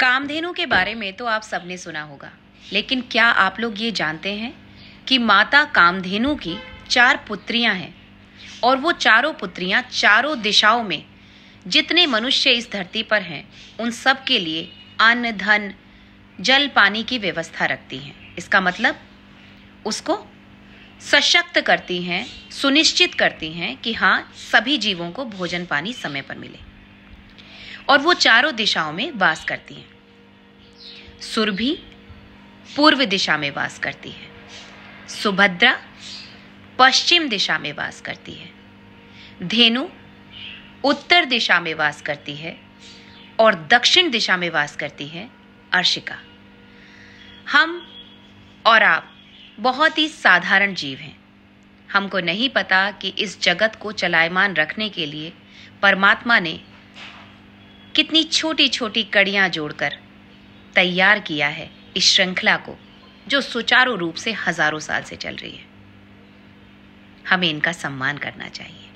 कामधेनु के बारे में तो आप सबने सुना होगा लेकिन क्या आप लोग ये जानते हैं कि माता कामधेनु की चार पुत्रियां हैं और वो चारों पुत्रियां चारों दिशाओं में जितने मनुष्य इस धरती पर हैं उन सब के लिए अन्न धन जल पानी की व्यवस्था रखती हैं इसका मतलब उसको सशक्त करती हैं सुनिश्चित करती हैं कि हाँ सभी जीवों को भोजन पानी समय पर मिले और वो चारों दिशाओं में वास करती हैं सुरभि पूर्व दिशा में वास करती है सुभद्रा पश्चिम दिशा में वास करती है धेनु उत्तर दिशा में वास करती है और दक्षिण दिशा में वास करती है अर्शिका हम और आप बहुत ही साधारण जीव हैं हमको नहीं पता कि इस जगत को चलायमान रखने के लिए परमात्मा ने कितनी छोटी छोटी कड़ियां जोड़कर तैयार किया है इस श्रृंखला को जो सुचारू रूप से हजारों साल से चल रही है हमें इनका सम्मान करना चाहिए